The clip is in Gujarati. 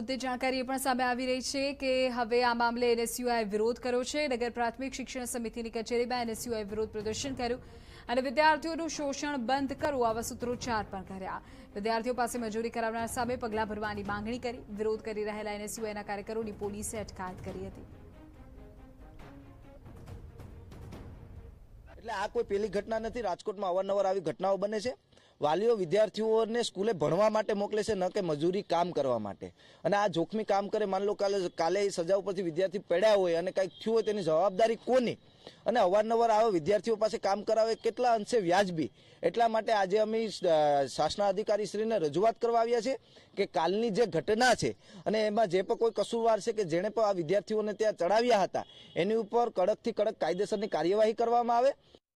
મુદ્દે જાણકારી એ પણ સામે આવી રહી છે કે હવે આ મામલે એનએસયુઆઈ વિરોધ કર્યો છે નગર પ્રાથમિક શિક્ષણ સમિતિની કચેરીમાં એનએસયુઆઈ વિરોધ પ્રદર્શન કર્યું અને વિદ્યાર્થીઓનું શોષણ બંધ કરવું આવા સૂત્રોચ્ચાર પણ કર્યા વિદ્યાર્થીઓ પાસે મજૂરી કરાવનાર સામે પગલાં ભરવાની માંગણી કરી વિરોધ કરી રહેલા એનએસયુઆઈના કાર્યકરોની પોલીસે અટકાયત કરી હતી એટલે આ કોઈ પહેલી ઘટના નથી રાજકોટમાં અવારનવાર આવી ઘટનાઓ બને છે વાલીઓ વિદ્યાર્થીઓને સ્કૂલે ભણવા માટે મોકલે છે ન કે મજૂરી કામ કરવા માટે અને આ જોખમી કામ કરે માન લો કાલે કાલે સજા ઉપરથી વિદ્યાર્થી પડ્યા હોય અને કંઈક થયું હોય તેની જવાબદારી કોની અને અવારનવાર આવા વિદ્યાર્થીઓ પાસે કામ કરાવે કેટલા અંશે વ્યાજબી એટલા માટે આજે અમે શાસના અધિકારી શ્રીને રજૂઆત કરવા આવ્યા છે કે કાલની જે ઘટના છે અને એમાં જે પણ કોઈ કસૂરવાર છે કે જેણે પણ આ વિદ્યાર્થીઓને ત્યાં ચડાવ્યા હતા એની ઉપર કડકથી કડક કાયદેસરની કાર્યવાહી કરવામાં આવે